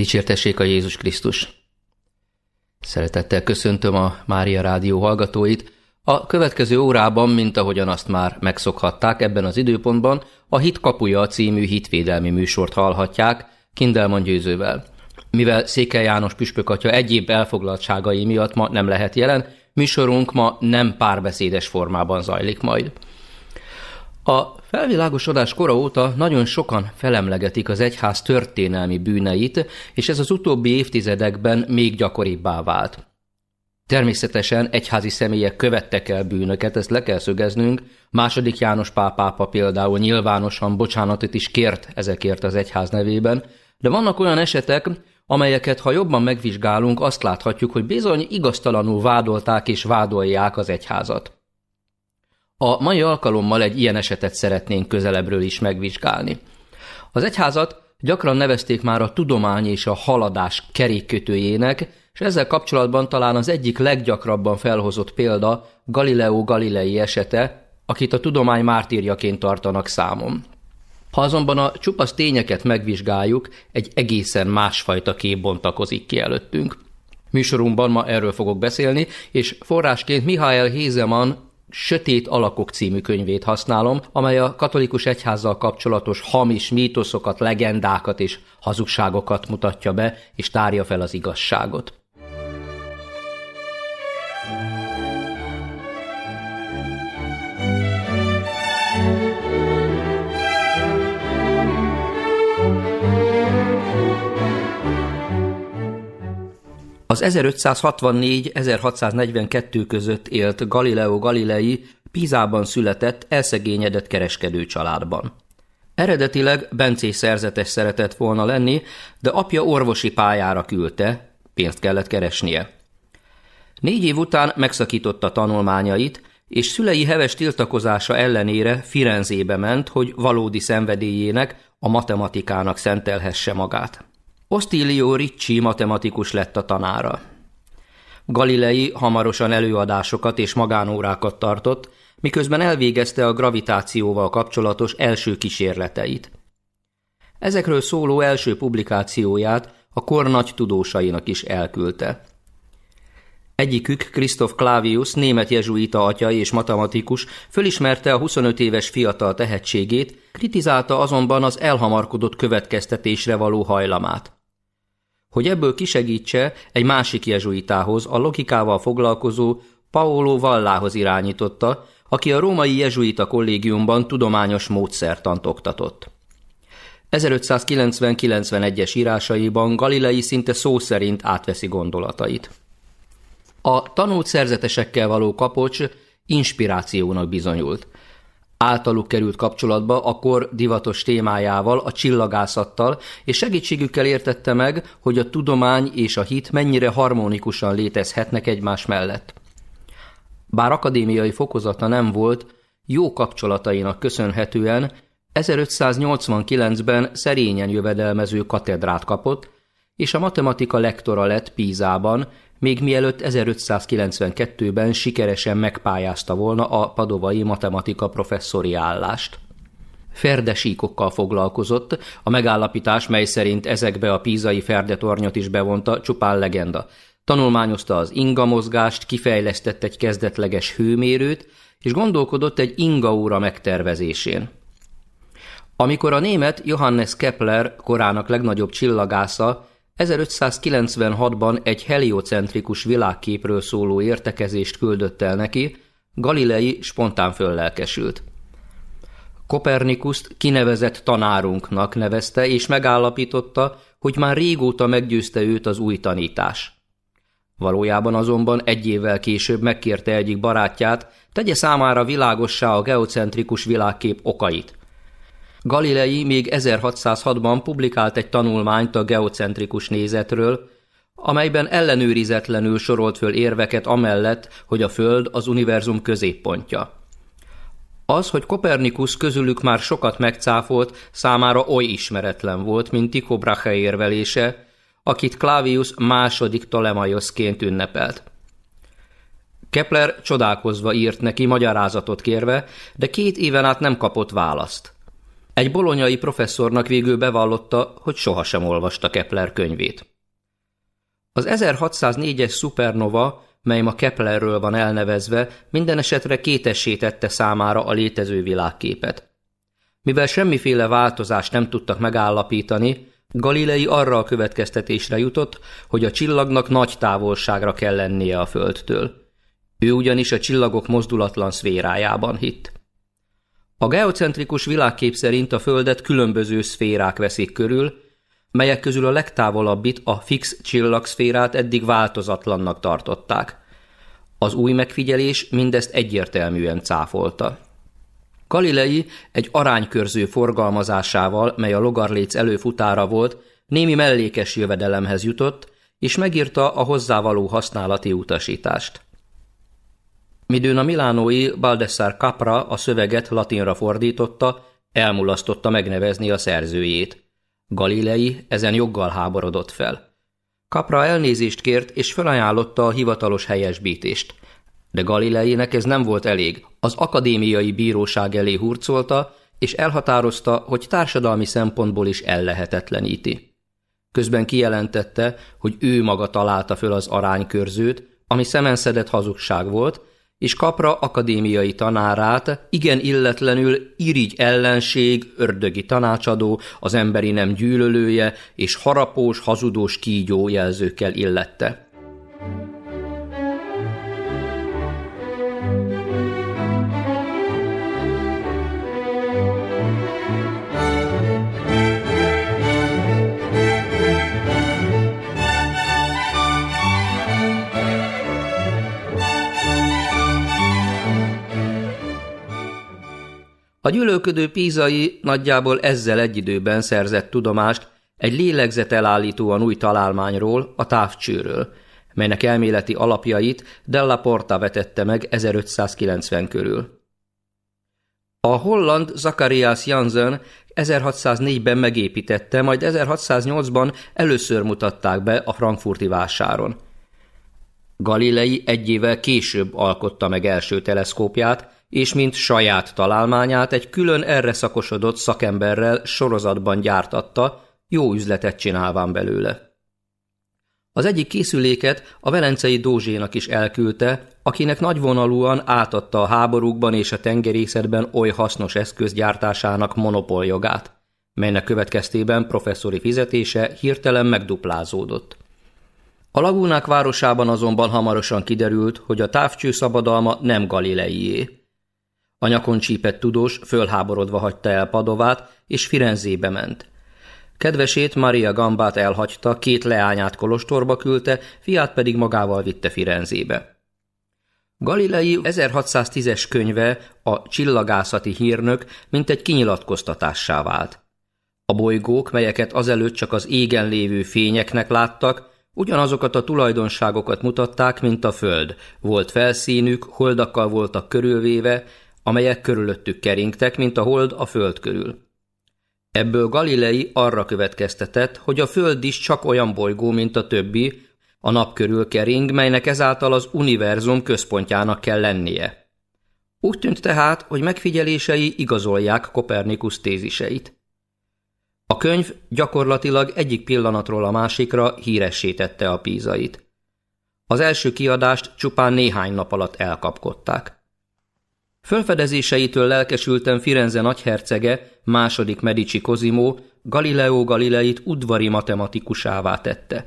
Dicsértessék a Jézus Krisztus! Szeretettel köszöntöm a Mária Rádió hallgatóit. A következő órában, mint ahogyan azt már megszokhatták ebben az időpontban, a Hit kapuja című hitvédelmi műsort hallhatják Kindelman Győzővel. Mivel Székely János püspök atya egyéb elfoglaltságai miatt ma nem lehet jelen, műsorunk ma nem párbeszédes formában zajlik majd. A felvilágosodás kora óta nagyon sokan felemlegetik az egyház történelmi bűneit, és ez az utóbbi évtizedekben még gyakoribbá vált. Természetesen egyházi személyek követtek el bűnöket, ezt le kell szögeznünk. Második János pápa például nyilvánosan bocsánatot is kért ezekért az egyház nevében, de vannak olyan esetek, amelyeket ha jobban megvizsgálunk, azt láthatjuk, hogy bizony igaztalanul vádolták és vádolják az egyházat. A mai alkalommal egy ilyen esetet szeretnénk közelebbről is megvizsgálni. Az egyházat gyakran nevezték már a tudomány és a haladás kerékkötőjének, és ezzel kapcsolatban talán az egyik leggyakrabban felhozott példa Galileo Galilei esete, akit a tudomány mártírjaként tartanak számon. Ha azonban a csupasz tényeket megvizsgáljuk, egy egészen másfajta kép bontakozik ki előttünk. Műsorunkban ma erről fogok beszélni, és forrásként Mihály Hézeman Sötét Alakok című könyvét használom, amely a katolikus egyházzal kapcsolatos hamis mítoszokat, legendákat és hazugságokat mutatja be, és tárja fel az igazságot. thank you Az 1564-1642 között élt Galileo Galilei Pízában született, elszegényedett kereskedő családban. Eredetileg Bencé szerzetes szeretett volna lenni, de apja orvosi pályára küldte, pénzt kellett keresnie. Négy év után megszakította tanulmányait, és szülei heves tiltakozása ellenére Firenzébe ment, hogy valódi szenvedélyének, a matematikának szentelhesse magát. Ostilio Ricci matematikus lett a tanára. Galilei hamarosan előadásokat és magánórákat tartott, miközben elvégezte a gravitációval kapcsolatos első kísérleteit. Ezekről szóló első publikációját a kor nagy tudósainak is elküldte. Egyikük, Christoph Clavius, német jezsuita atya és matematikus, fölismerte a 25 éves fiatal tehetségét, kritizálta azonban az elhamarkodott következtetésre való hajlamát hogy ebből kisegítse egy másik jezsuitához, a logikával foglalkozó Paolo Vallához irányította, aki a római jezsuita kollégiumban tudományos módszertant oktatott. 1590-91-es írásaiban Galilei szinte szó szerint átveszi gondolatait. A tanult szerzetesekkel való kapocs inspirációnak bizonyult – általuk került kapcsolatba akkor divatos témájával, a csillagászattal, és segítségükkel értette meg, hogy a tudomány és a hit mennyire harmonikusan létezhetnek egymás mellett. Bár akadémiai fokozata nem volt, jó kapcsolatainak köszönhetően 1589-ben szerényen jövedelmező katedrát kapott, és a matematika lektora lett Pízában, még mielőtt 1592-ben sikeresen megpályázta volna a padovai matematika professzori állást. Ferdesíkokkal foglalkozott, a megállapítás, mely szerint ezekbe a pízai ferdetornyot is bevonta, csupán legenda. Tanulmányozta az ingamozgást, kifejlesztett egy kezdetleges hőmérőt, és gondolkodott egy óra megtervezésén. Amikor a német Johannes Kepler korának legnagyobb csillagásza 1596-ban egy heliocentrikus világképről szóló értekezést küldött el neki, Galilei spontán föllelkesült. Kopernikuszt kinevezett tanárunknak nevezte, és megállapította, hogy már régóta meggyőzte őt az új tanítás. Valójában azonban egy évvel később megkérte egyik barátját, tegye számára világossá a geocentrikus világkép okait. Galilei még 1606-ban publikált egy tanulmányt a geocentrikus nézetről, amelyben ellenőrizetlenül sorolt föl érveket amellett, hogy a Föld az univerzum középpontja. Az, hogy Kopernikus közülük már sokat megcáfolt, számára oly ismeretlen volt, mint Tycho Brahe érvelése, akit Clavius második Tolemaioszként ünnepelt. Kepler csodálkozva írt neki magyarázatot kérve, de két éven át nem kapott választ. Egy bolonyai professzornak végül bevallotta, hogy sohasem olvasta Kepler könyvét. Az 1604-es szupernova, mely ma Keplerről van elnevezve, minden esetre kétessé tette számára a létező világképet. Mivel semmiféle változást nem tudtak megállapítani, Galilei arra a következtetésre jutott, hogy a csillagnak nagy távolságra kell lennie a Földtől. Ő ugyanis a csillagok mozdulatlan szférájában hitt. A geocentrikus világkép szerint a Földet különböző szférák veszik körül, melyek közül a legtávolabbit, a fix csillagszférát eddig változatlannak tartották. Az új megfigyelés mindezt egyértelműen cáfolta. Galilei egy aránykörző forgalmazásával, mely a logarléc előfutára volt, némi mellékes jövedelemhez jutott, és megírta a hozzávaló használati utasítást. Midőn a milánói Baldessar Capra a szöveget latinra fordította, elmulasztotta megnevezni a szerzőjét. Galilei ezen joggal háborodott fel. Capra elnézést kért és felajánlotta a hivatalos helyesbítést. De Galileinek ez nem volt elég, az akadémiai bíróság elé hurcolta, és elhatározta, hogy társadalmi szempontból is ellehetetleníti. Közben kijelentette, hogy ő maga találta föl az aránykörzőt, ami szemenszedett hazugság volt, és kapra akadémiai tanárát, igen illetlenül irigy ellenség, ördögi tanácsadó, az emberi nem gyűlölője és harapós, hazudós kígyó jelzőkkel illette. A gyűlölködő pízai nagyjából ezzel egy időben szerzett tudomást egy lélegzetelállítóan új találmányról, a távcsőről, melynek elméleti alapjait Della Porta vetette meg 1590 körül. A holland Zacharias Janssen 1604-ben megépítette, majd 1608-ban először mutatták be a frankfurti vásáron. Galilei egy évvel később alkotta meg első teleszkópját, és mint saját találmányát egy külön erre szakosodott szakemberrel sorozatban gyártatta, jó üzletet csinálván belőle. Az egyik készüléket a velencei Dózsénak is elküldte, akinek nagyvonalúan átadta a háborúkban és a tengerészetben oly hasznos eszközgyártásának monopoljogát, melynek következtében professzori fizetése hirtelen megduplázódott. A lagúnák városában azonban hamarosan kiderült, hogy a távcső szabadalma nem galileié. A nyakon csípett tudós fölháborodva hagyta el Padovát, és Firenzébe ment. Kedvesét Maria Gambát elhagyta, két leányát Kolostorba küldte, fiát pedig magával vitte Firenzébe. Galilei 1610-es könyve, a Csillagászati hírnök, mint egy kinyilatkoztatássá vált. A bolygók, melyeket azelőtt csak az égen lévő fényeknek láttak, ugyanazokat a tulajdonságokat mutatták, mint a Föld. Volt felszínük, holdakkal voltak körülvéve, amelyek körülöttük keringtek, mint a hold a föld körül. Ebből Galilei arra következtetett, hogy a föld is csak olyan bolygó, mint a többi, a nap körül kering, melynek ezáltal az univerzum központjának kell lennie. Úgy tűnt tehát, hogy megfigyelései igazolják Kopernikus téziseit. A könyv gyakorlatilag egyik pillanatról a másikra híressé a pízait. Az első kiadást csupán néhány nap alatt elkapkodták. Fölfedezéseitől lelkesültem Firenze nagyhercege, második Medici Cosimo Galileo Galileit udvari matematikusává tette.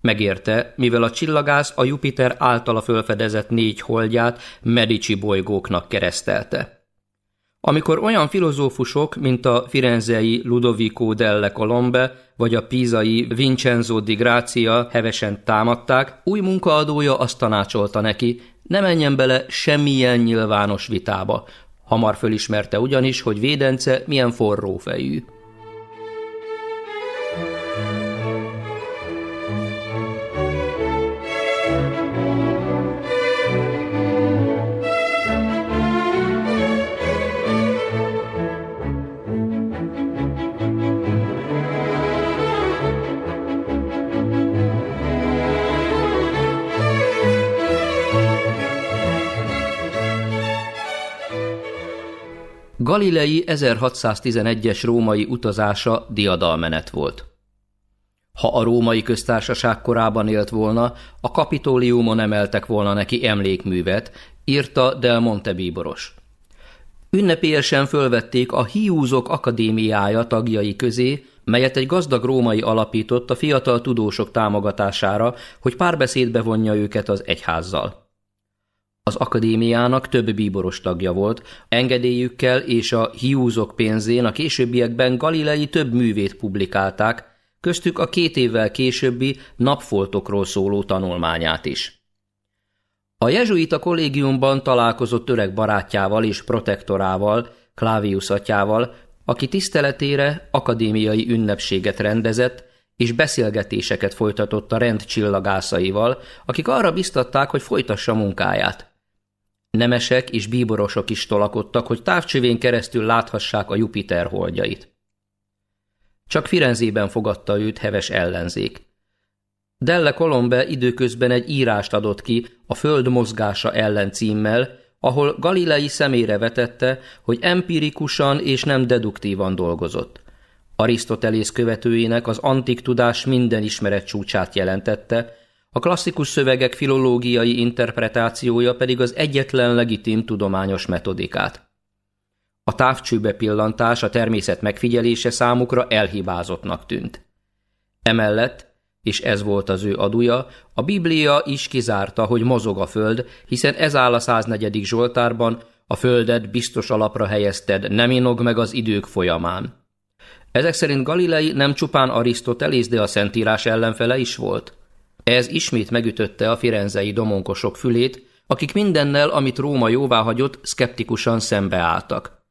Megérte, mivel a csillagász a Jupiter általa fölfedezett négy holdját Medici bolygóknak keresztelte. Amikor olyan filozófusok, mint a firenzei Ludovico delle Colombe vagy a pízai Vincenzo di Grazia hevesen támadták, új munkaadója azt tanácsolta neki, ne menjen bele semmilyen nyilvános vitába. Hamar fölismerte ugyanis, hogy Védence milyen forró fejű. Galilei 1611-es római utazása diadalmenet volt. Ha a római köztársaság korában élt volna, a kapitóliumon emeltek volna neki emlékművet, írta Del Monte bíboros. Ünnepélyesen fölvették a Hiúzok Akadémiája tagjai közé, melyet egy gazdag római alapított a fiatal tudósok támogatására, hogy párbeszédbe vonja őket az egyházzal. Az akadémiának több bíboros tagja volt, engedélyükkel és a hiúzok pénzén a későbbiekben Galilei több művét publikálták, köztük a két évvel későbbi napfoltokról szóló tanulmányát is. A jezsuita kollégiumban találkozott öreg barátjával és protektorával, Klávius atyával, aki tiszteletére akadémiai ünnepséget rendezett, és beszélgetéseket folytatott a rend csillagászaival, akik arra biztatták, hogy folytassa munkáját. Nemesek és bíborosok is tolakodtak, hogy távcsövén keresztül láthassák a Jupiter holdjait. Csak Firenzében fogadta őt heves ellenzék. Delle Colombe időközben egy írást adott ki a Föld mozgása ellen címmel, ahol Galilei szemére vetette, hogy empirikusan és nem deduktívan dolgozott. Arisztotelész követőinek az antik tudás minden ismeret csúcsát jelentette, a klasszikus szövegek filológiai interpretációja pedig az egyetlen legitim tudományos metodikát. A távcsőbe pillantás a természet megfigyelése számukra elhibázottnak tűnt. Emellett, és ez volt az ő aduja, a Biblia is kizárta, hogy mozog a föld, hiszen ez áll a 104. Zsoltárban, a földet biztos alapra helyezted, nem inog meg az idők folyamán. Ezek szerint Galilei nem csupán Arisztotelész, de a Szentírás ellenfele is volt – ez ismét megütötte a firenzei domonkosok fülét, akik mindennel, amit Róma jóváhagyott, szkeptikusan szembeálltak.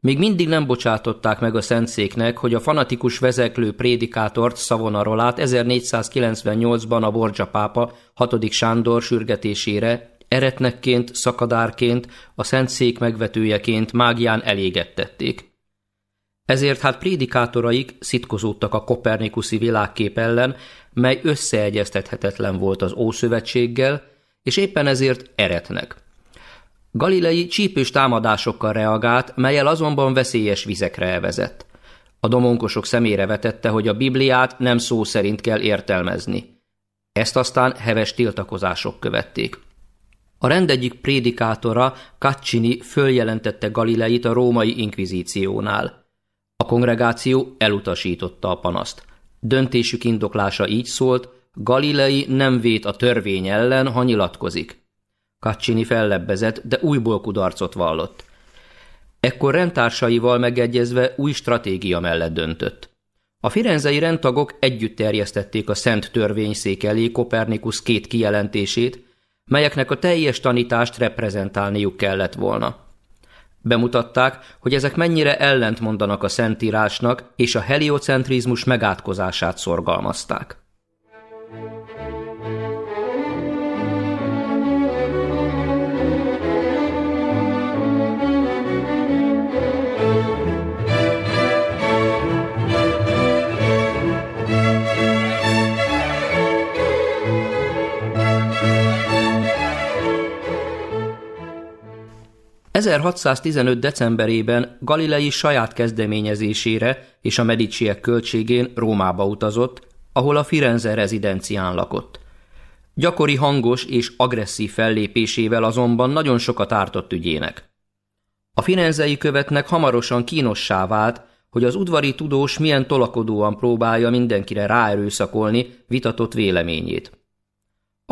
Még mindig nem bocsátották meg a szentszéknek, hogy a fanatikus vezeklő prédikátort szavonarolát 1498-ban a Borgia pápa 6. Sándor sürgetésére eretnekként, szakadárként, a szentszék megvetőjeként mágián elégettették. Ezért hát prédikátoraik szitkozódtak a kopernikuszi világkép ellen, mely összeegyeztethetetlen volt az Ószövetséggel, és éppen ezért eretnek. Galilei csípős támadásokkal reagált, melyel azonban veszélyes vizekre elvezett. A domonkosok szemére vetette, hogy a Bibliát nem szó szerint kell értelmezni. Ezt aztán heves tiltakozások követték. A rend egyik prédikátora, Caccini följelentette Galileit a római inkvizíciónál – a kongregáció elutasította a panaszt. Döntésük indoklása így szólt, Galilei nem vét a törvény ellen, ha nyilatkozik. Caccini fellebbezett, de újból kudarcot vallott. Ekkor rendtársaival megegyezve új stratégia mellett döntött. A firenzei rendtagok együtt terjesztették a Szent Törvényszék elé Kopernikus két kijelentését, melyeknek a teljes tanítást reprezentálniuk kellett volna. Bemutatták, hogy ezek mennyire ellentmondanak a Szentírásnak, és a heliocentrizmus megátkozását szorgalmazták. 1615. decemberében Galilei saját kezdeményezésére és a mediciek költségén Rómába utazott, ahol a Firenze rezidencián lakott. Gyakori hangos és agresszív fellépésével azonban nagyon sokat ártott ügyének. A firenzei követnek hamarosan kínossá vált, hogy az udvari tudós milyen tolakodóan próbálja mindenkire ráerőszakolni vitatott véleményét.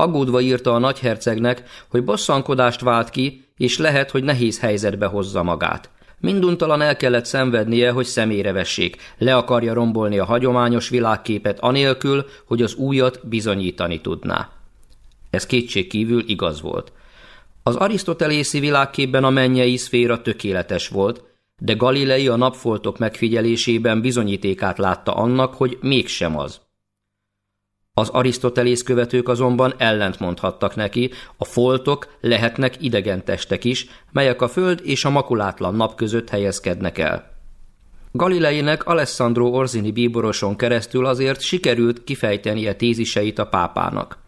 Aggódva írta a nagyhercegnek, hogy bosszankodást vált ki, és lehet, hogy nehéz helyzetbe hozza magát. Minduntalan el kellett szenvednie, hogy szemére vessék, le akarja rombolni a hagyományos világképet anélkül, hogy az újat bizonyítani tudná. Ez kétség kívül igaz volt. Az arisztotelészi világképben a mennyei szféra tökéletes volt, de Galilei a napfoltok megfigyelésében bizonyítékát látta annak, hogy mégsem az. Az arisztotelész követők azonban ellentmondhattak neki, a foltok lehetnek idegen testek is, melyek a föld és a makulátlan nap között helyezkednek el. Galileinek Alessandro Orzini bíboroson keresztül azért sikerült kifejtenie téziseit a pápának.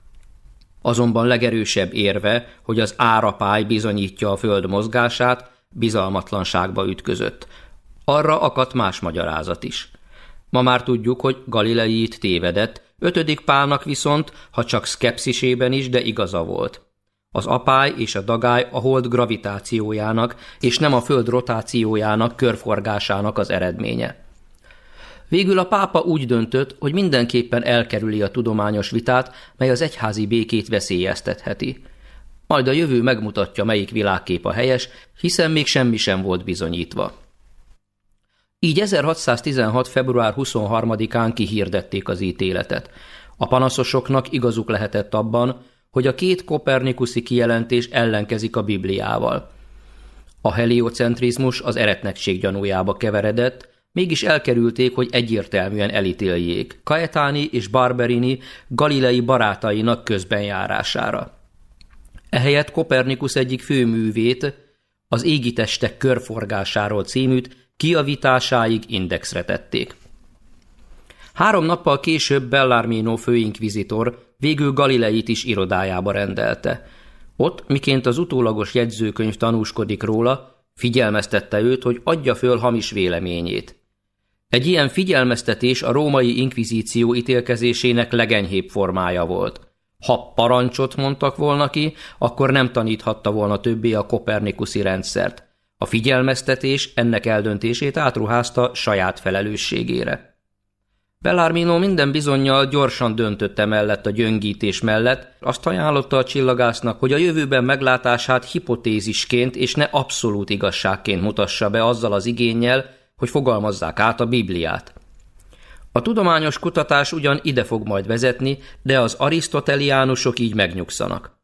Azonban legerősebb érve, hogy az árapály bizonyítja a föld mozgását, bizalmatlanságba ütközött. Arra akadt más magyarázat is. Ma már tudjuk, hogy Galilei itt tévedett, Ötödik Pálnak viszont, ha csak szkepszisében is, de igaza volt. Az apály és a dagály a hold gravitációjának, és nem a föld rotációjának, körforgásának az eredménye. Végül a pápa úgy döntött, hogy mindenképpen elkerüli a tudományos vitát, mely az egyházi békét veszélyeztetheti. Majd a jövő megmutatja, melyik világkép a helyes, hiszen még semmi sem volt bizonyítva. Így 1616. február 23-án kihirdették az ítéletet. A panaszosoknak igazuk lehetett abban, hogy a két kopernikuszi kijelentés ellenkezik a Bibliával. A heliocentrizmus az eretnekség gyanújába keveredett, mégis elkerülték, hogy egyértelműen elítéljék Kaetáni és Barberini galilei barátainak közbenjárására. Ehelyett Kopernikus egyik főművét, az égitestek körforgásáról címűt kiavításáig indexre tették. Három nappal később Bellarmino főinkvizitor végül Galileit is irodájába rendelte. Ott, miként az utólagos jegyzőkönyv tanúskodik róla, figyelmeztette őt, hogy adja föl hamis véleményét. Egy ilyen figyelmeztetés a római inkvizíció ítélkezésének legenyhébb formája volt. Ha parancsot mondtak volna ki, akkor nem taníthatta volna többé a kopernikuszi rendszert – a figyelmeztetés ennek eldöntését átruházta saját felelősségére. Bellarmino minden bizonyal gyorsan döntött mellett a gyöngítés mellett, azt ajánlotta a csillagásznak, hogy a jövőben meglátását hipotézisként és ne abszolút igazságként mutassa be azzal az igényel, hogy fogalmazzák át a Bibliát. A tudományos kutatás ugyan ide fog majd vezetni, de az arisztoteliánusok így megnyugszanak.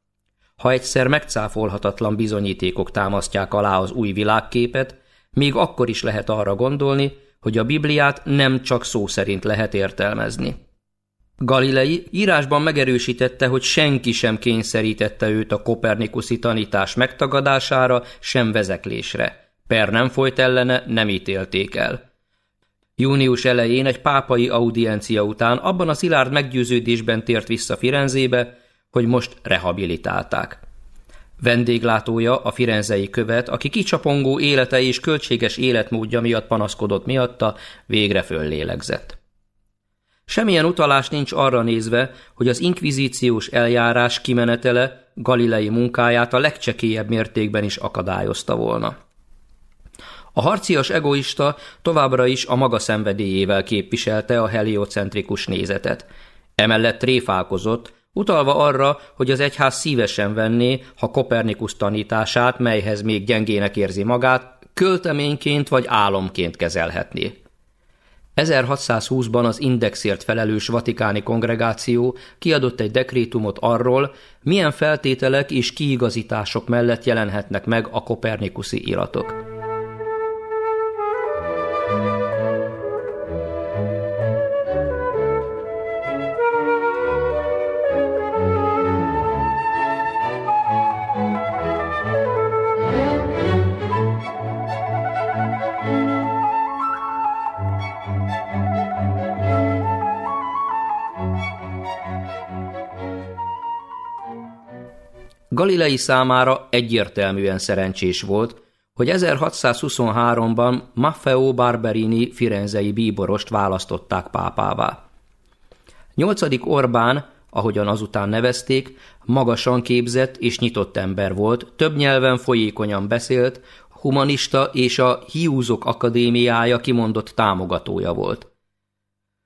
Ha egyszer megcáfolhatatlan bizonyítékok támasztják alá az új világképet, még akkor is lehet arra gondolni, hogy a Bibliát nem csak szó szerint lehet értelmezni. Galilei írásban megerősítette, hogy senki sem kényszerítette őt a kopernikuszi tanítás megtagadására, sem vezeklésre. Per nem folyt ellene, nem ítélték el. Június elején egy pápai audiencia után abban a szilárd meggyőződésben tért vissza Firenzébe, hogy most rehabilitálták. Vendéglátója, a firenzei követ, aki kicsapongó élete és költséges életmódja miatt panaszkodott miatta, végre föllélegzett. Semmilyen utalás nincs arra nézve, hogy az inkvizíciós eljárás kimenetele Galilei munkáját a legcsekélyebb mértékben is akadályozta volna. A harcias egoista továbbra is a maga szenvedélyével képviselte a heliocentrikus nézetet. Emellett tréfálkozott, utalva arra, hogy az egyház szívesen venné, ha Kopernikus tanítását, melyhez még gyengének érzi magát, költeményként vagy álomként kezelhetné. 1620-ban az indexért felelős vatikáni kongregáció kiadott egy dekrétumot arról, milyen feltételek és kiigazítások mellett jelenhetnek meg a kopernikuszi iratok. Galilei számára egyértelműen szerencsés volt, hogy 1623-ban Maffeo Barberini firenzei bíborost választották pápává. Nyolcadik Orbán, ahogyan azután nevezték, magasan képzett és nyitott ember volt, több nyelven folyékonyan beszélt, humanista és a Hiúzok Akadémiája kimondott támogatója volt.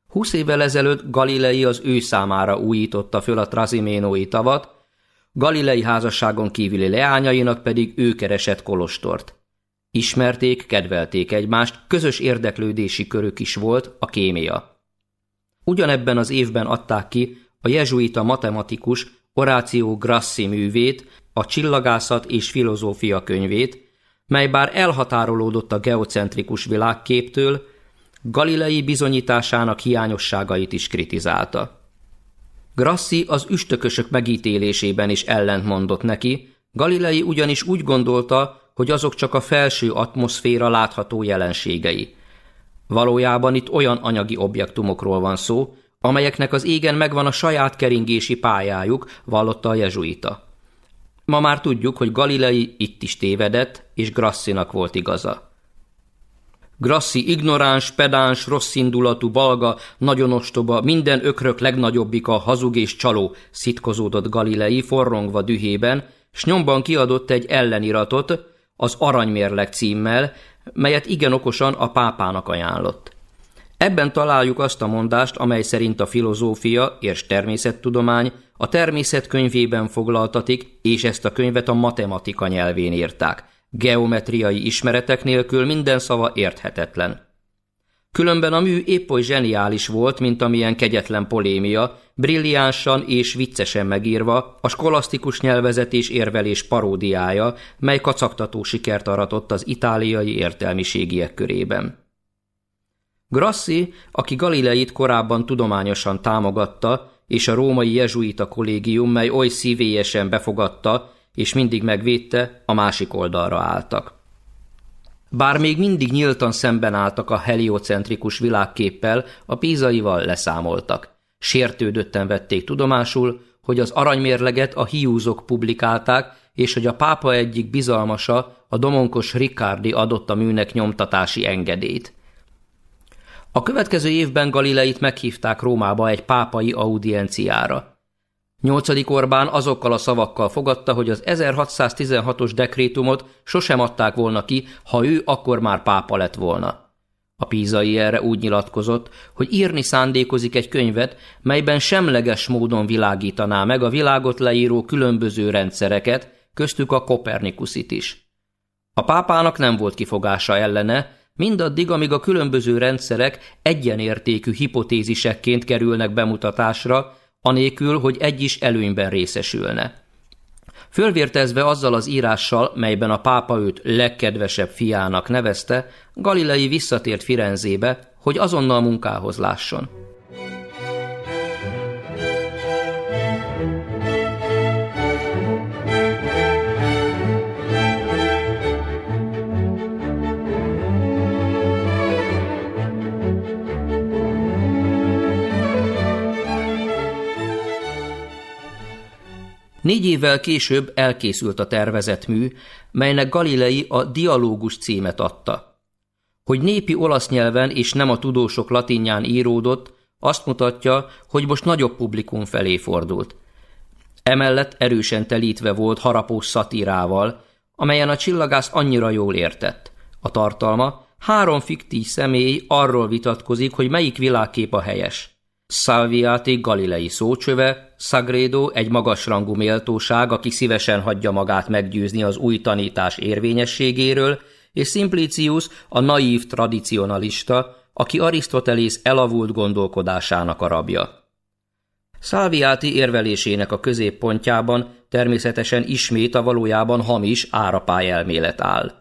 Húsz évvel ezelőtt Galilei az ő számára újította föl a Traziménói tavat, Galilei házasságon kívüli leányainak pedig ő keresett kolostort. Ismerték, kedvelték egymást, közös érdeklődési körük is volt a kémia. Ugyanebben az évben adták ki a jezsuita matematikus Oráció Grassi művét, a Csillagászat és Filozófia könyvét, mely bár elhatárolódott a geocentrikus világképtől, Galilei bizonyításának hiányosságait is kritizálta. Grassi az üstökösök megítélésében is ellentmondott neki, Galilei ugyanis úgy gondolta, hogy azok csak a felső atmoszféra látható jelenségei. Valójában itt olyan anyagi objektumokról van szó, amelyeknek az égen megvan a saját keringési pályájuk, vallotta a jezsuita. Ma már tudjuk, hogy Galilei itt is tévedett, és Grassinak volt igaza. Grassi ignoráns, pedáns, rosszindulatú, balga, nagyon ostoba, minden ökrök legnagyobbika, hazug és csaló, szitkozódott Galilei forrongva dühében, s nyomban kiadott egy elleniratot, az Aranymérleg címmel, melyet igen okosan a pápának ajánlott. Ebben találjuk azt a mondást, amely szerint a filozófia és természettudomány a természet könyvében foglaltatik, és ezt a könyvet a matematika nyelvén írták – Geometriai ismeretek nélkül minden szava érthetetlen. Különben a mű épp oly zseniális volt, mint amilyen kegyetlen polémia, brilliánsan és viccesen megírva, a skolasztikus nyelvezet és érvelés paródiája, mely kacagtató sikert aratott az itáliai értelmiségiek körében. Grassi, aki Galileit korábban tudományosan támogatta, és a római jezsuita kollégium, mely oly szívélyesen befogadta, és mindig megvédte, a másik oldalra álltak. Bár még mindig nyíltan szemben álltak a heliocentrikus világképpel, a pízaival leszámoltak. Sértődötten vették tudomásul, hogy az aranymérleget a hiúzok publikálták, és hogy a pápa egyik bizalmasa, a domonkos Riccardi adott a műnek nyomtatási engedélyt. A következő évben Galileit meghívták Rómába egy pápai audienciára. Nyolcadik Orbán azokkal a szavakkal fogadta, hogy az 1616-os dekrétumot sosem adták volna ki, ha ő akkor már pápa lett volna. A pízai erre úgy nyilatkozott, hogy írni szándékozik egy könyvet, melyben semleges módon világítaná meg a világot leíró különböző rendszereket, köztük a Kopernikuszit is. A pápának nem volt kifogása ellene, mindaddig, amíg a különböző rendszerek egyenértékű hipotézisekként kerülnek bemutatásra, anélkül, hogy egy is előnyben részesülne. Fölvértezve azzal az írással, melyben a pápa őt legkedvesebb fiának nevezte, Galilei visszatért Firenzébe, hogy azonnal munkához lásson. Négy évvel később elkészült a tervezett mű, melynek Galilei a Dialógus címet adta. Hogy népi olasz nyelven és nem a tudósok latinján íródott, azt mutatja, hogy most nagyobb publikum felé fordult. Emellett erősen telítve volt harapós szatírával, amelyen a csillagász annyira jól értett. A tartalma három fiktív személy arról vitatkozik, hogy melyik világkép a helyes. Salviati Galilei szócsöve, Sagredo egy magasrangú méltóság, aki szívesen hagyja magát meggyőzni az új tanítás érvényességéről, és Simplicius a naív tradicionalista, aki Arisztotelész elavult gondolkodásának a rabja. Salviati érvelésének a középpontjában természetesen ismét a valójában hamis árapály elmélet áll.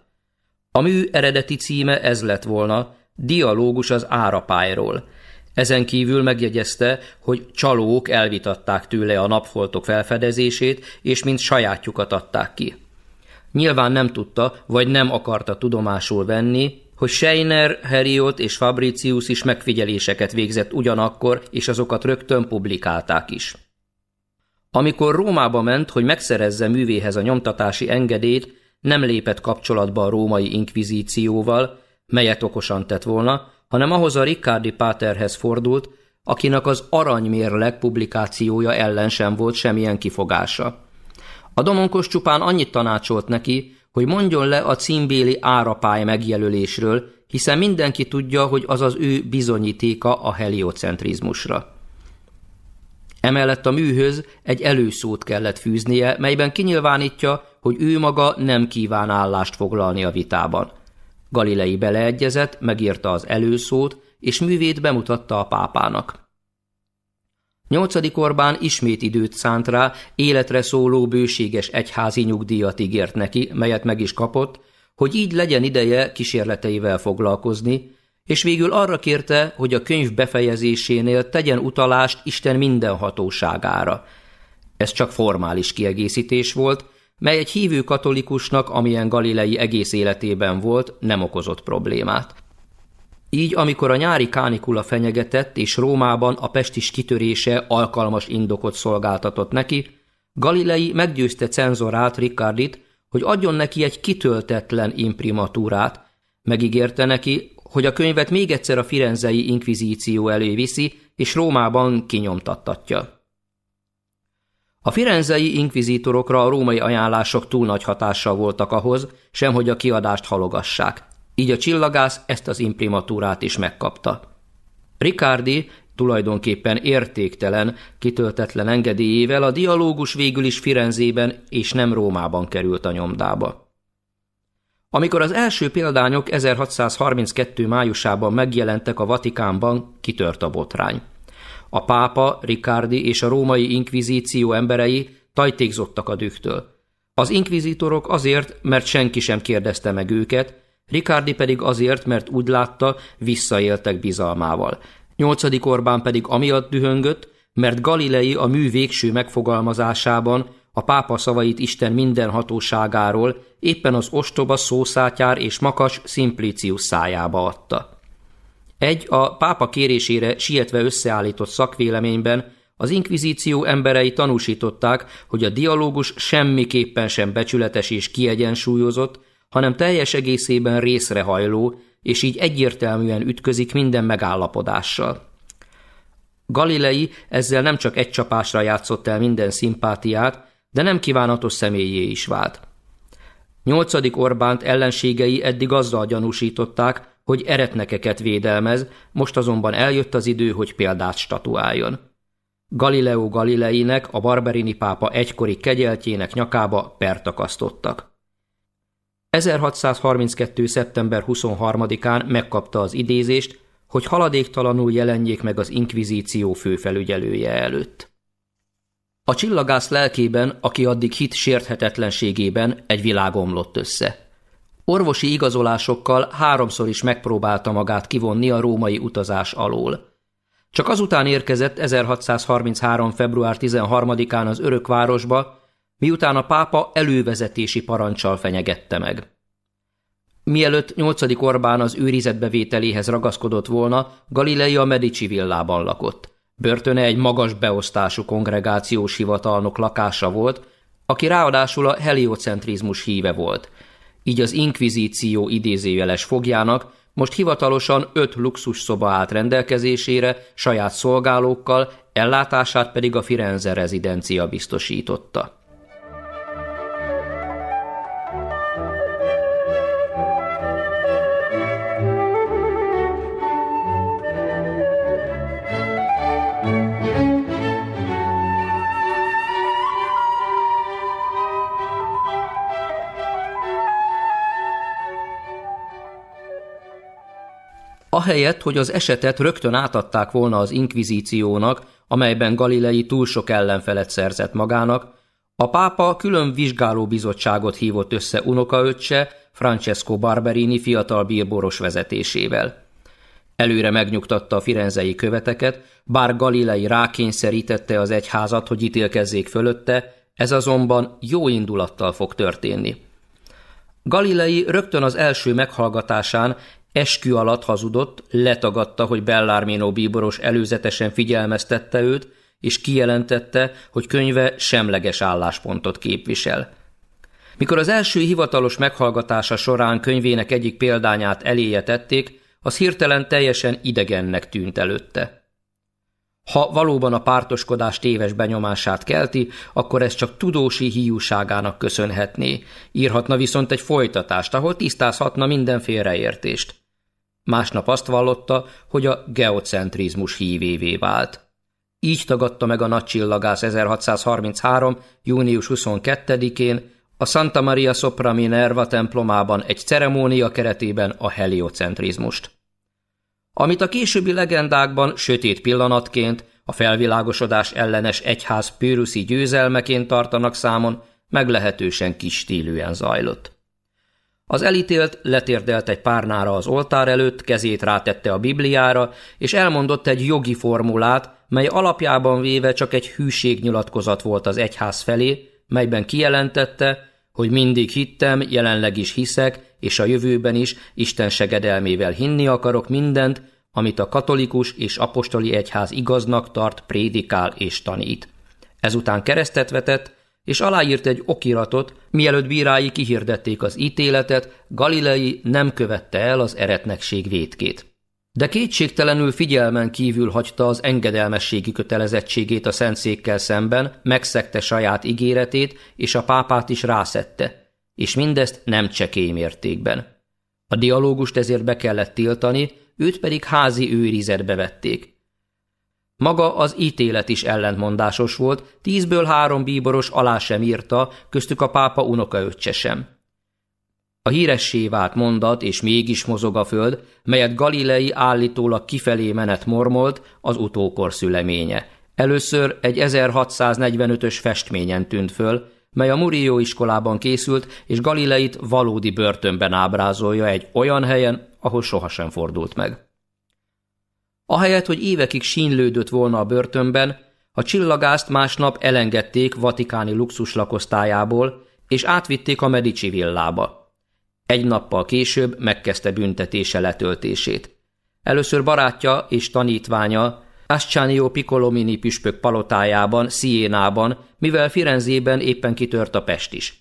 A mű eredeti címe ez lett volna, Dialógus az árapályról – ezen kívül megjegyezte, hogy csalók elvitatták tőle a napfoltok felfedezését, és mint sajátjukat adták ki. Nyilván nem tudta, vagy nem akarta tudomásul venni, hogy Scheiner, Heriot és Fabricius is megfigyeléseket végzett ugyanakkor, és azokat rögtön publikálták is. Amikor Rómába ment, hogy megszerezze művéhez a nyomtatási engedélyt, nem lépett kapcsolatba a római inkvizícióval, melyet okosan tett volna, hanem ahhoz a Riccardi Páterhez fordult, akinek az aranymérleg publikációja ellen sem volt semmilyen kifogása. A domonkos csupán annyit tanácsolt neki, hogy mondjon le a címbéli árapály megjelölésről, hiszen mindenki tudja, hogy az az ő bizonyítéka a heliocentrizmusra. Emellett a műhöz egy előszót kellett fűznie, melyben kinyilvánítja, hogy ő maga nem kíván állást foglalni a vitában. Galilei beleegyezett, megírta az előszót, és művét bemutatta a pápának. Nyolcadik Orbán ismét időt szánt rá, életre szóló bőséges egyházi nyugdíjat ígért neki, melyet meg is kapott, hogy így legyen ideje kísérleteivel foglalkozni, és végül arra kérte, hogy a könyv befejezésénél tegyen utalást Isten minden hatóságára. Ez csak formális kiegészítés volt, mely egy hívő katolikusnak, amilyen Galilei egész életében volt, nem okozott problémát. Így, amikor a nyári kánikula fenyegetett, és Rómában a pestis kitörése alkalmas indokot szolgáltatott neki, Galilei meggyőzte cenzorát Riccardit, hogy adjon neki egy kitöltetlen imprimatúrát, megígérte neki, hogy a könyvet még egyszer a firenzei inkvizíció elé viszi, és Rómában kinyomtattatja. A firenzei inkvizítorokra a római ajánlások túl nagy hatással voltak ahhoz, sem hogy a kiadást halogassák. Így a csillagász ezt az imprimatúrát is megkapta. Ricardi tulajdonképpen értéktelen, kitöltetlen engedélyével a dialógus végül is Firenzében és nem Rómában került a nyomdába. Amikor az első példányok 1632. májusában megjelentek a Vatikánban, kitört a botrány. A pápa, Ricardi és a római inkvizíció emberei tajtékzottak a dühtől. Az inkvizítorok azért, mert senki sem kérdezte meg őket, Ricardi pedig azért, mert úgy látta, visszaéltek bizalmával. Nyolcadik Orbán pedig amiatt dühöngött, mert Galilei a mű végső megfogalmazásában a pápa szavait Isten minden hatóságáról éppen az ostoba szószátyár és makas Simplicius szájába adta. Egy a pápa kérésére sietve összeállított szakvéleményben az inkvizíció emberei tanúsították, hogy a dialógus semmiképpen sem becsületes és kiegyensúlyozott, hanem teljes egészében részrehajló, és így egyértelműen ütközik minden megállapodással. Galilei ezzel nem csak egy csapásra játszott el minden szimpátiát, de nem kívánatos személyé is vált. Nyolcadik Orbánt ellenségei eddig azzal gyanúsították, hogy eretnekeket védelmez, most azonban eljött az idő, hogy példát statuáljon. Galileo Galileinek, a barberini pápa egykori kegyeltjének nyakába pertakasztottak. 1632. szeptember 23-án megkapta az idézést, hogy haladéktalanul jelenjék meg az inkvizíció főfelügyelője előtt. A csillagász lelkében, aki addig hit sérthetetlenségében, egy világ omlott össze. Orvosi igazolásokkal háromszor is megpróbálta magát kivonni a római utazás alól. Csak azután érkezett 1633. február 13-án az örökvárosba, miután a pápa elővezetési parancsal fenyegette meg. Mielőtt 8. Orbán az őrizetbevételéhez ragaszkodott volna, Galilei a Medici villában lakott. Börtöne egy magas beosztású kongregációs hivatalnok lakása volt, aki ráadásul a heliocentrizmus híve volt – így az inkvizíció idézéjeles fogjának most hivatalosan öt luxus szoba állt rendelkezésére, saját szolgálókkal, ellátását pedig a Firenze rezidencia biztosította. ahelyett, hogy az esetet rögtön átadták volna az inkvizíciónak, amelyben Galilei túl sok ellenfelet szerzett magának, a pápa külön vizsgálóbizottságot hívott össze unokaöccse, Francesco Barberini fiatal bírboros vezetésével. Előre megnyugtatta a firenzei követeket, bár Galilei rákényszerítette az egyházat, hogy ítélkezzék fölötte, ez azonban jó indulattal fog történni. Galilei rögtön az első meghallgatásán Eskü alatt hazudott, letagadta, hogy Bellarmino bíboros előzetesen figyelmeztette őt, és kijelentette, hogy könyve semleges álláspontot képvisel. Mikor az első hivatalos meghallgatása során könyvének egyik példányát eléje tették, az hirtelen teljesen idegennek tűnt előtte. Ha valóban a pártoskodás téves benyomását kelti, akkor ez csak tudósi hiúságának köszönhetné. Írhatna viszont egy folytatást, ahol tisztázhatna minden félreértést. Másnap azt vallotta, hogy a geocentrizmus hívévé vált. Így tagadta meg a nagy csillagász 1633. június 22-én a Santa Maria Sopra Minerva templomában egy ceremónia keretében a heliocentrizmust. Amit a későbbi legendákban sötét pillanatként, a felvilágosodás ellenes egyház pőruszi győzelmeként tartanak számon, meglehetősen kis stílűen zajlott. Az elítélt letérdelt egy párnára az oltár előtt, kezét rátette a Bibliára, és elmondott egy jogi formulát, mely alapjában véve csak egy hűségnyilatkozat volt az egyház felé, melyben kijelentette, hogy mindig hittem, jelenleg is hiszek, és a jövőben is Isten segedelmével hinni akarok mindent, amit a katolikus és apostoli egyház igaznak tart, prédikál és tanít. Ezután keresztet vetett, és aláírt egy okiratot, mielőtt bírái kihirdették az ítéletet, Galilei nem követte el az eretnekség vétkét. De kétségtelenül figyelmen kívül hagyta az engedelmességi kötelezettségét a szentszékkel szemben, megszegte saját ígéretét, és a pápát is rászette, és mindezt nem csekély mértékben. A dialógust ezért be kellett tiltani, őt pedig házi őrizetbe vették. Maga az ítélet is ellentmondásos volt, tízből három bíboros alá sem írta, köztük a pápa unokaöccse sem. A híressé vált mondat, és mégis mozog a föld, melyet Galilei állítólag kifelé menet mormolt, az utókor szüleménye. Először egy 1645-ös festményen tűnt föl, mely a Murillo iskolában készült, és Galileit valódi börtönben ábrázolja egy olyan helyen, ahol sohasem fordult meg. Ahelyett, hogy évekig sínlődött volna a börtönben, a csillagászt másnap elengedték vatikáni luxus lakosztályából, és átvitték a Medici villába. Egy nappal később megkezdte büntetése letöltését. Először barátja és tanítványa Ascanio Piccolomini püspök palotájában, Siénában, mivel Firenzében éppen kitört a pest is.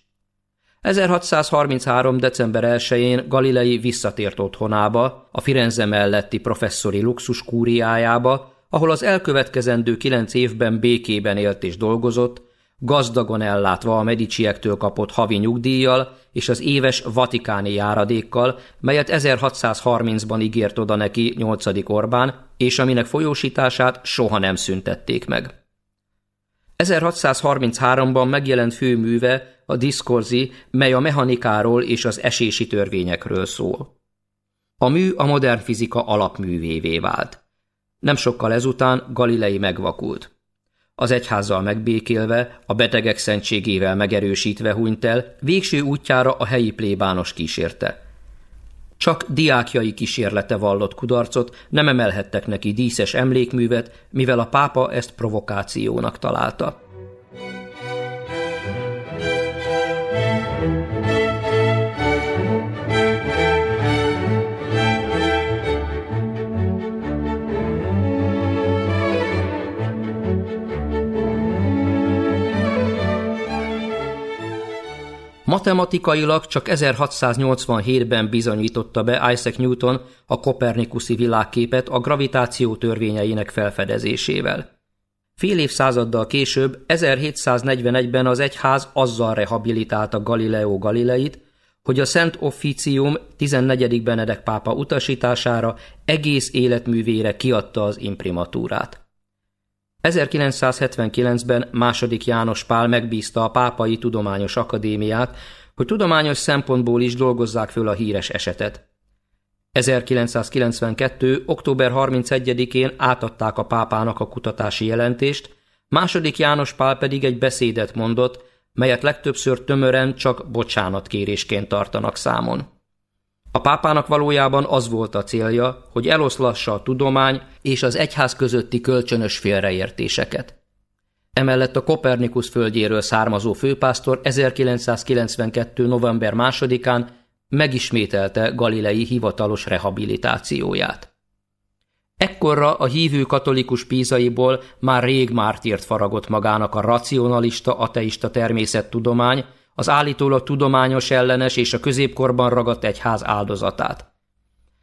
1633. december 1-én Galilei visszatért otthonába, a Firenze melletti professzori luxus kúriájába, ahol az elkövetkezendő kilenc évben békében élt és dolgozott, gazdagon ellátva a mediciektől kapott havi nyugdíjjal és az éves vatikáni járadékkal, melyet 1630-ban ígért oda neki 8. Orbán, és aminek folyósítását soha nem szüntették meg. 1633-ban megjelent főműve a diszkorzi, mely a mechanikáról és az esési törvényekről szól. A mű a modern fizika alapművévé vált. Nem sokkal ezután Galilei megvakult. Az egyházzal megbékélve, a betegek szentségével megerősítve hunyt el, végső útjára a helyi plébános kísérte. Csak diákjai kísérlete vallott kudarcot, nem emelhettek neki díszes emlékművet, mivel a pápa ezt provokációnak találta. Matematikailag csak 1687-ben bizonyította be Isaac Newton a kopernikuszi világképet a gravitáció törvényeinek felfedezésével. Fél évszázaddal később, 1741-ben az egyház azzal rehabilitálta Galileo Galileit, hogy a Szent Officium 14. Benedek pápa utasítására egész életművére kiadta az imprimatúrát. 1979-ben második János Pál megbízta a Pápai Tudományos Akadémiát, hogy tudományos szempontból is dolgozzák föl a híres esetet. 1992. október 31-én átadták a pápának a kutatási jelentést, második János Pál pedig egy beszédet mondott, melyet legtöbbször tömören csak bocsánatkérésként tartanak számon. A pápának valójában az volt a célja, hogy eloszlassa a tudomány és az egyház közötti kölcsönös félreértéseket. Emellett a Kopernikus földjéről származó főpásztor 1992. november 2-án megismételte Galilei hivatalos rehabilitációját. Ekkorra a hívő katolikus pízaiból már rég mártírt faragott magának a racionalista ateista természettudomány, az állítólag tudományos ellenes és a középkorban ragadt egyház áldozatát.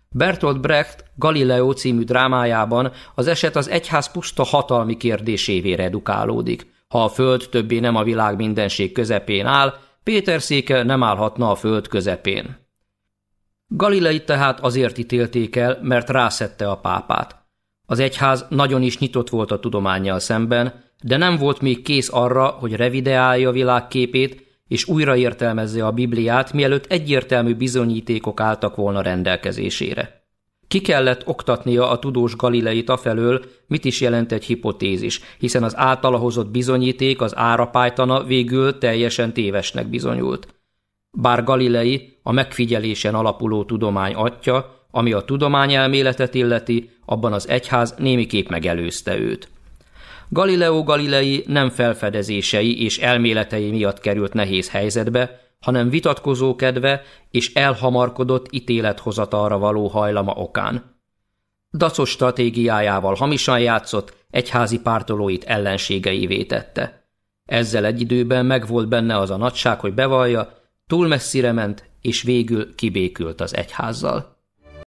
Bertolt Brecht Galileo című drámájában az eset az egyház puszta hatalmi kérdésévé redukálódik. Ha a föld többé nem a világ mindenség közepén áll, Péter széke nem állhatna a föld közepén. Galilei tehát azért ítélték el, mert rászette a pápát. Az egyház nagyon is nyitott volt a tudományjal szemben, de nem volt még kész arra, hogy revideálja világképét, és újraértelmezze a Bibliát, mielőtt egyértelmű bizonyítékok álltak volna rendelkezésére. Ki kellett oktatnia a tudós Galileit afelől, mit is jelent egy hipotézis, hiszen az általa hozott bizonyíték az árapájtana végül teljesen tévesnek bizonyult. Bár Galilei a megfigyelésen alapuló tudomány atya, ami a tudomány elméletet illeti, abban az egyház némiképp megelőzte őt. Galileo Galilei nem felfedezései és elméletei miatt került nehéz helyzetbe, hanem vitatkozó kedve és elhamarkodott ítélethozatalra való hajlama okán. Dacos stratégiájával hamisan játszott, egyházi pártolóit ellenségeivé tette. Ezzel egy időben megvolt benne az a nagyság, hogy bevallja, túl messzire ment, és végül kibékült az egyházzal.